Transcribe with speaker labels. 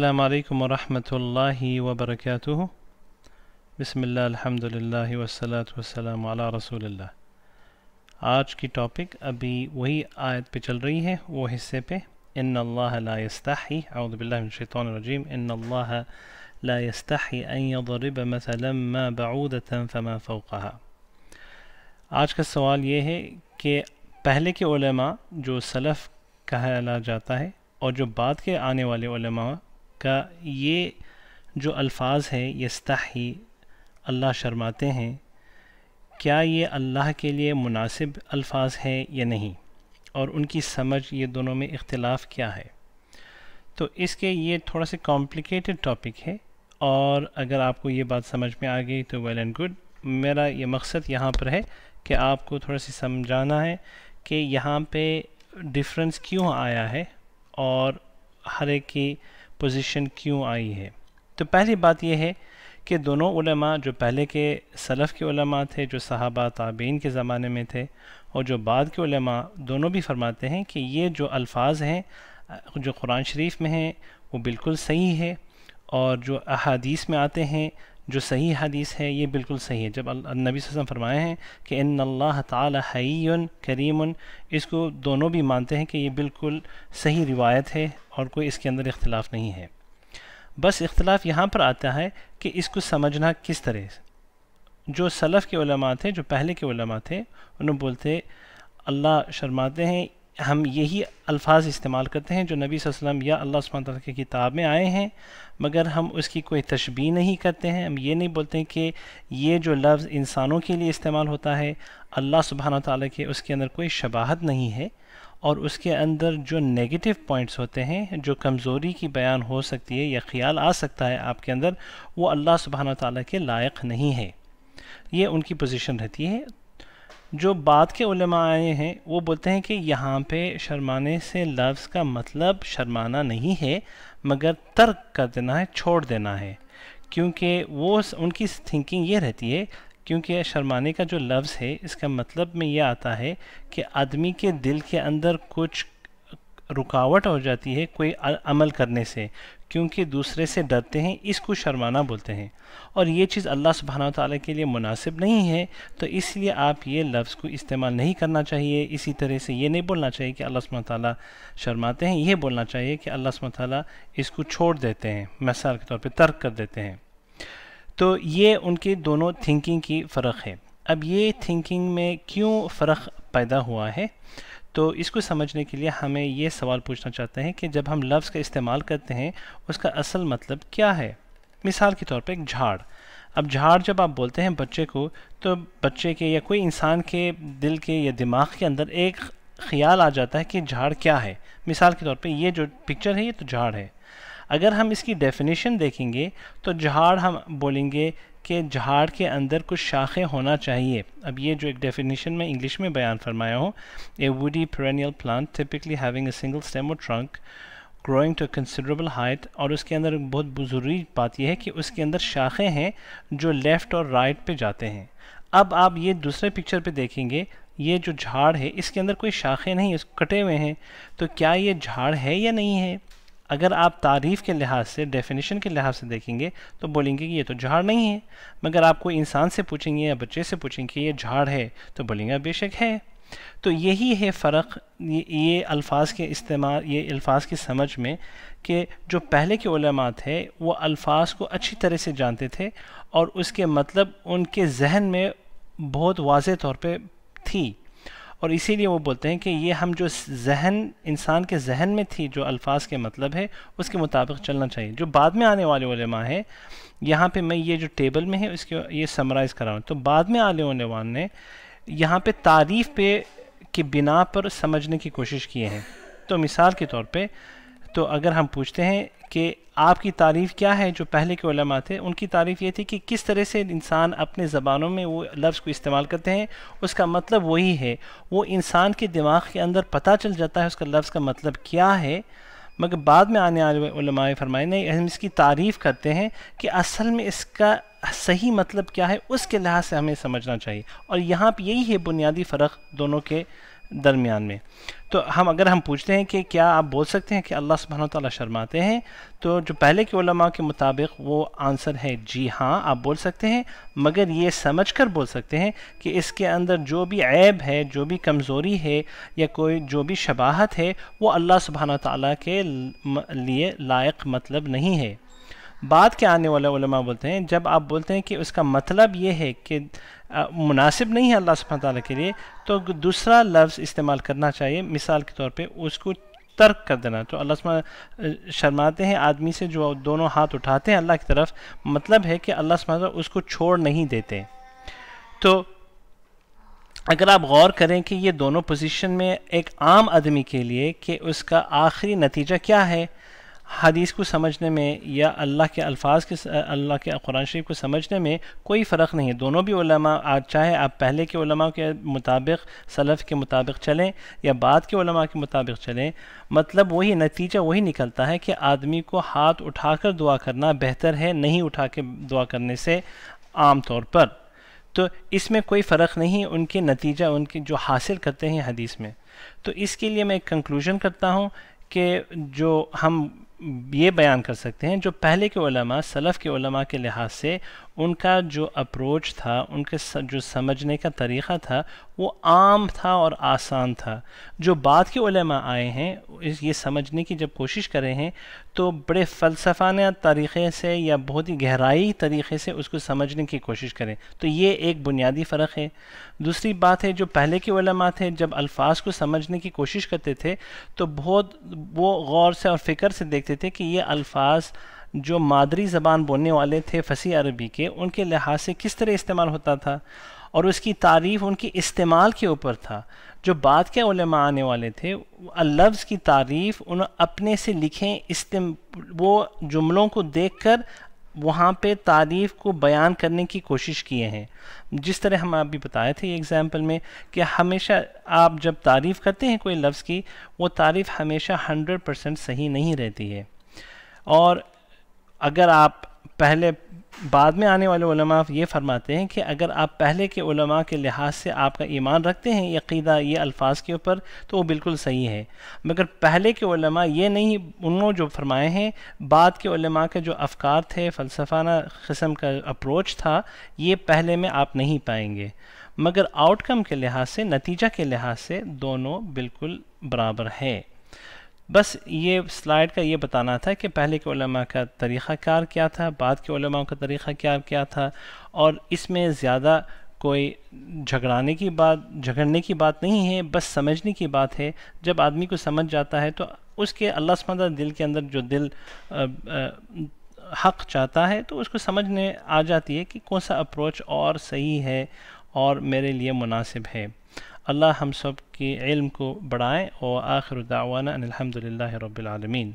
Speaker 1: السلام علیکم ورحمۃ اللہ وبرکاتہ بسم اللہ الحمد للہ وسلاۃ وسلم علیہ رسول اللہ آج کی ٹاپک ابھی وہی آیت پہ چل رہی ہے وہ حصے پہ ان ان اللہ اللہ الرجیم بعودة فما فوقها آج کا سوال یہ ہے کہ پہلے کے علماء جو صلف کہا جاتا ہے اور جو بعد کے آنے والے علماء کا یہ جو الفاظ ہے یستحی اللہ شرماتے ہیں کیا یہ اللہ کے لیے مناسب الفاظ ہیں یا نہیں اور ان کی سمجھ یہ دونوں میں اختلاف کیا ہے تو اس کے یہ تھوڑا سے کمپلیکیٹڈ ٹاپک ہے اور اگر آپ کو یہ بات سمجھ میں آ گئی تو ویل اینڈ گڈ میرا یہ مقصد یہاں پر ہے کہ آپ کو تھوڑا سی سمجھانا ہے کہ یہاں پہ ڈفرینس کیوں آیا ہے اور ہر ایک کی پوزیشن کیوں آئی ہے تو پہلی بات یہ ہے کہ دونوں علماء جو پہلے کے سلف کے علماء تھے جو صحابہ تابعین کے زمانے میں تھے اور جو بعد کے علماء دونوں بھی فرماتے ہیں کہ یہ جو الفاظ ہیں جو قرآن شریف میں ہیں وہ بالکل صحیح ہے اور جو احادیث میں آتے ہیں جو صحیح حدیث ہے یہ بالکل صحیح ہے جب نبی صلی اللہ علیہ وسلم فرمائے ہیں کہ ان اللہ تعالی حیون کریم اس کو دونوں بھی مانتے ہیں کہ یہ بالکل صحیح روایت ہے اور کوئی اس کے اندر اختلاف نہیں ہے بس اختلاف یہاں پر آتا ہے کہ اس کو سمجھنا کس طرح جو سلف کے علماء تھے جو پہلے کے علماء تھے انہوں بولتے اللہ شرماتے ہیں ہم یہی الفاظ استعمال کرتے ہیں جو نبی صلی اللہ علیہ وسلم یا اللہ سبحانہ وتعالی تعالیٰ کی کتاب میں آئے ہیں مگر ہم اس کی کوئی تشبیہ نہیں کرتے ہیں ہم یہ نہیں بولتے ہیں کہ یہ جو لفظ انسانوں کے لیے استعمال ہوتا ہے اللہ سبحانہ تعالیٰ کے اس کے اندر کوئی شباہت نہیں ہے اور اس کے اندر جو نگیٹو پوائنٹس ہوتے ہیں جو کمزوری کی بیان ہو سکتی ہے یا خیال آ سکتا ہے آپ کے اندر وہ اللہ سبحانہ تعالیٰ کے لائق نہیں ہے یہ ان کی پوزیشن رہتی ہے جو بات کے علماء آئے ہیں وہ بولتے ہیں کہ یہاں پہ شرمانے سے لفظ کا مطلب شرمانہ نہیں ہے مگر ترک کر دینا ہے چھوڑ دینا ہے کیونکہ وہ ان کی تھنکنگ یہ رہتی ہے کیونکہ شرمانے کا جو لفظ ہے اس کا مطلب میں یہ آتا ہے کہ آدمی کے دل کے اندر کچھ رکاوٹ ہو جاتی ہے کوئی عمل کرنے سے کیونکہ دوسرے سے ڈرتے ہیں اس کو شرمانا بولتے ہیں اور یہ چیز اللہ سبحانہ وتعالی تعالیٰ کے لیے مناسب نہیں ہے تو اس لیے آپ یہ لفظ کو استعمال نہیں کرنا چاہیے اسی طرح سے یہ نہیں بولنا چاہیے کہ اللہ سبحانہ وتعالی شرماتے ہیں یہ بولنا چاہیے کہ اللہ سبحانہ وتعالی اس کو چھوڑ دیتے ہیں مثال کے طور پہ ترک کر دیتے ہیں تو یہ ان کی دونوں تھنکنگ کی فرق ہے اب یہ تھنکنگ میں کیوں فرق پیدا ہوا ہے تو اس کو سمجھنے کے لیے ہمیں یہ سوال پوچھنا چاہتے ہیں کہ جب ہم لفظ کا استعمال کرتے ہیں اس کا اصل مطلب کیا ہے مثال کے طور پہ جھاڑ اب جھاڑ جب آپ بولتے ہیں بچے کو تو بچے کے یا کوئی انسان کے دل کے یا دماغ کے اندر ایک خیال آ جاتا ہے کہ جھاڑ کیا ہے مثال کے طور پہ یہ جو پکچر ہے یہ تو جھاڑ ہے اگر ہم اس کی ڈیفینیشن دیکھیں گے تو جھاڑ ہم بولیں گے کہ جھاڑ کے اندر کچھ شاخیں ہونا چاہیے اب یہ جو ایک ڈیفینیشن میں انگلش میں بیان فرمایا ہوں a woody perennial plant typically having a single stem اور trunk growing to considerable height اور اس کے اندر بہت ضروری بات یہ ہے کہ اس کے اندر شاخیں ہیں جو لیفٹ اور رائٹ right پہ جاتے ہیں اب آپ یہ دوسرے پکچر پہ دیکھیں گے یہ جو جھاڑ ہے اس کے اندر کوئی شاخیں نہیں کٹے ہوئے ہیں تو کیا یہ جھاڑ ہے یا نہیں ہے اگر آپ تعریف کے لحاظ سے ڈیفینیشن کے لحاظ سے دیکھیں گے تو بولیں گے کہ یہ تو جھاڑ نہیں ہے مگر آپ کو انسان سے پوچھیں گے یا بچے سے پوچھیں گے کہ یہ جھاڑ ہے تو بولیں گے بے شک ہے تو یہی ہے فرق یہ الفاظ کے استعمال یہ الفاظ کی سمجھ میں کہ جو پہلے کے علماء تھے وہ الفاظ کو اچھی طرح سے جانتے تھے اور اس کے مطلب ان کے ذہن میں بہت واضح طور پہ تھی اور اسی لیے وہ بولتے ہیں کہ یہ ہم جو ذہن انسان کے ذہن میں تھی جو الفاظ کے مطلب ہے اس کے مطابق چلنا چاہیے جو بعد میں آنے والے علماء ہیں یہاں پہ میں یہ جو ٹیبل میں ہے اس کے یہ سمرائز ہوں تو بعد میں آنے علماء نے یہاں پہ تعریف پہ کے بنا پر سمجھنے کی کوشش کیے ہیں تو مثال کے طور پہ تو اگر ہم پوچھتے ہیں کہ آپ کی تعریف کیا ہے جو پہلے کے علماء تھے ان کی تعریف یہ تھی کہ کس طرح سے انسان اپنے زبانوں میں وہ لفظ کو استعمال کرتے ہیں اس کا مطلب وہی ہے وہ انسان کے دماغ کے اندر پتہ چل جاتا ہے اس کا لفظ کا مطلب کیا ہے مگر بعد میں آنے والے علماء فرمائے نہیں ہم اس کی تعریف کرتے ہیں کہ اصل میں اس کا صحیح مطلب کیا ہے اس کے لحاظ سے ہمیں سمجھنا چاہیے اور یہاں پہ یہی ہے بنیادی فرق دونوں کے درمیان میں تو ہم اگر ہم پوچھتے ہیں کہ کیا آپ بول سکتے ہیں کہ اللہ سبحانہ تعالیٰ شرماتے ہیں تو جو پہلے کی علماء کے مطابق وہ آنسر ہے جی ہاں آپ بول سکتے ہیں مگر یہ سمجھ کر بول سکتے ہیں کہ اس کے اندر جو بھی عیب ہے جو بھی کمزوری ہے یا کوئی جو بھی شباہت ہے وہ اللہ سبحانہ و تعالیٰ کے لیے لائق مطلب نہیں ہے بعد کے آنے والے علماء بولتے ہیں جب آپ بولتے ہیں کہ اس کا مطلب یہ ہے کہ مناسب نہیں ہے اللہ سبحانہ تعالیٰ کے لیے تو دوسرا لفظ استعمال کرنا چاہیے مثال کے طور پہ اس کو ترک کر دینا تو اللہ شرماتے ہیں آدمی سے جو دونوں ہاتھ اٹھاتے ہیں اللہ کی طرف مطلب ہے کہ اللہ سبحانہ اس کو چھوڑ نہیں دیتے تو اگر آپ غور کریں کہ یہ دونوں پوزیشن میں ایک عام آدمی کے لیے کہ اس کا آخری نتیجہ کیا ہے حدیث کو سمجھنے میں یا اللہ کے الفاظ کے اللہ کے قرآن شریف کو سمجھنے میں کوئی فرق نہیں ہے دونوں بھی علماء آج چاہے آپ پہلے کے علماء کے مطابق صلف کے مطابق چلیں یا بعد کے علماء کے مطابق چلیں مطلب وہی نتیجہ وہی نکلتا ہے کہ آدمی کو ہاتھ اٹھا کر دعا کرنا بہتر ہے نہیں اٹھا کے دعا کرنے سے عام طور پر تو اس میں کوئی فرق نہیں ان کے نتیجہ ان کے جو حاصل کرتے ہیں حدیث میں تو اس کے لیے میں ایک کنکلوژن کرتا ہوں کہ جو ہم یہ بیان کر سکتے ہیں جو پہلے کے علماء سلف کے علماء کے لحاظ سے ان کا جو اپروچ تھا ان کے جو سمجھنے کا طریقہ تھا وہ عام تھا اور آسان تھا جو بعد کے علماء آئے ہیں یہ سمجھنے کی جب کوشش ہیں تو بڑے فلسفانہ طریقے سے یا بہت ہی گہرائی طریقے سے اس کو سمجھنے کی کوشش کریں تو یہ ایک بنیادی فرق ہے دوسری بات ہے جو پہلے کے علماء تھے جب الفاظ کو سمجھنے کی کوشش کرتے تھے تو بہت وہ غور سے اور فکر سے دیکھتے تھے کہ یہ الفاظ جو مادری زبان بولنے والے تھے فصیح عربی کے ان کے لحاظ سے کس طرح استعمال ہوتا تھا اور اس کی تعریف ان کی استعمال کے اوپر تھا جو بات کے علماء آنے والے تھے اللفظ کی تعریف انہوں اپنے سے لکھیں استم وہ جملوں کو دیکھ کر وہاں پہ تعریف کو بیان کرنے کی کوشش کیے ہیں جس طرح ہم آپ بھی بتائے تھے اگزامپل میں کہ ہمیشہ آپ جب تعریف کرتے ہیں کوئی لفظ کی وہ تعریف ہمیشہ ہنڈریڈ پرسنٹ صحیح نہیں رہتی ہے اور اگر آپ پہلے بعد میں آنے والے علماء یہ فرماتے ہیں کہ اگر آپ پہلے کے علماء کے لحاظ سے آپ کا ایمان رکھتے ہیں عقیدہ یہ الفاظ کے اوپر تو وہ بالکل صحیح ہے مگر پہلے کے علماء یہ نہیں انہوں جو فرمائے ہیں بعد کے علماء کے جو افکار تھے فلسفانہ قسم کا اپروچ تھا یہ پہلے میں آپ نہیں پائیں گے مگر آؤٹ کم کے لحاظ سے نتیجہ کے لحاظ سے دونوں بالکل برابر ہے بس یہ سلائڈ کا یہ بتانا تھا کہ پہلے کے علماء کا طریقہ کار کیا تھا بعد کے علماء کا طریقہ کار کیا تھا اور اس میں زیادہ کوئی جھگڑانے کی بات جھگڑنے کی بات نہیں ہے بس سمجھنے کی بات ہے جب آدمی کو سمجھ جاتا ہے تو اس کے اللہ سمندر دل کے اندر جو دل حق چاہتا ہے تو اس کو سمجھنے آ جاتی ہے کہ کون سا اپروچ اور صحیح ہے اور میرے لیے مناسب ہے اللہ ہم سب کی علم کو بڑھائیں اور آخر دعوانا ان الحمد للہ رب العالمین